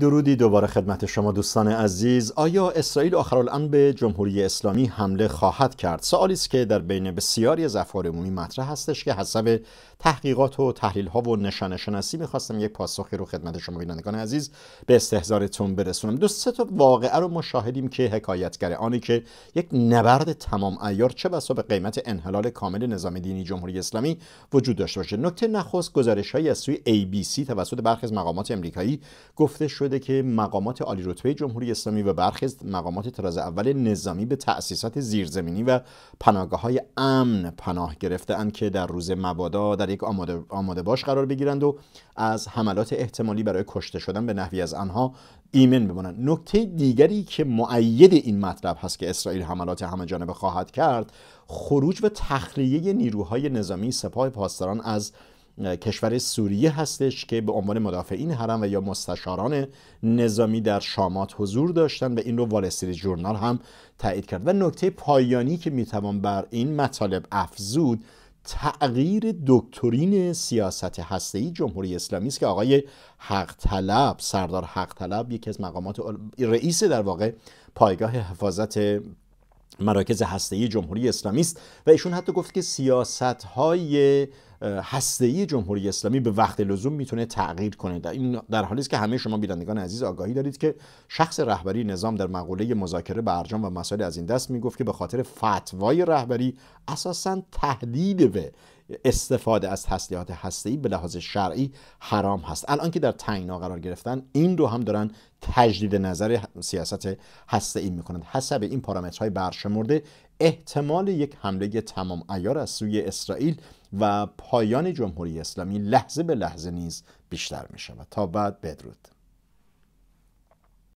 درودی دوباره خدمت شما دوستان عزیز آیا اسرائیل آخرالان به جمهوری اسلامی حمله خواهد کرد سوالی است که در بین بسیاری از افکار عمومی مطرح هستش که حسب تحقیقات و تحلیل ها و نشانه شناسی میخواستم یک پاسخی رو خدمت شما بینندگان عزیز به استحضارتون برسونم دو سه تا واقعه رو مشاهدیم که حکایتگر آنی که یک نبرد تمام ایار چه بسا به قیمت انحلال کامل نظام دینی جمهوری اسلامی وجود داشته باشه نکته نخست گزارشهایی از سوی ABC توسط برخی از مقامات امریکایی گفته شده که مقامات عالی رتبه جمهوری اسلامی و برخی مقامات تراز اول نظامی به تأسیسات زیرزمینی و پناهگاه های امن پناه گرفتهاند که در روز مبادا در یک آماده, باش قرار بگیرند و از حملات احتمالی برای کشته شدن به نحوی از آنها ایمن بمانند نکته دیگری که معید این مطلب هست که اسرائیل حملات همه جانبه خواهد کرد خروج و تخلیه نیروهای نظامی سپاه پاسداران از کشور سوریه هستش که به عنوان مدافعین حرم و یا مستشاران نظامی در شامات حضور داشتن و این رو والستری جورنال هم تایید کرد و نکته پایانی که میتوان بر این مطالب افزود تغییر دکترین سیاست هسته‌ای جمهوری اسلامی است که آقای حق طلب سردار حق طلب یکی از مقامات رئیس در واقع پایگاه حفاظت مراکز هسته‌ای جمهوری اسلامی است و ایشون حتی گفت که سیاست های هسته‌ای جمهوری اسلامی به وقت لزوم میتونه تغییر کنه در این در حالی است که همه شما بینندگان عزیز آگاهی دارید که شخص رهبری نظام در مقوله مذاکره برجام و مسائل از این دست میگفت که به خاطر فتوای رهبری اساسا تهدید به استفاده از تسلیحات هسته‌ای به لحاظ شرعی حرام هست الان که در تنگنا قرار گرفتن این رو هم دارن تجدید نظر سیاست هسته‌ای میکنند حسب این پارامترهای برشمرده احتمال یک حمله تمام ایار از سوی اسرائیل و پایان جمهوری اسلامی لحظه به لحظه نیز بیشتر می شود تا بعد بدرود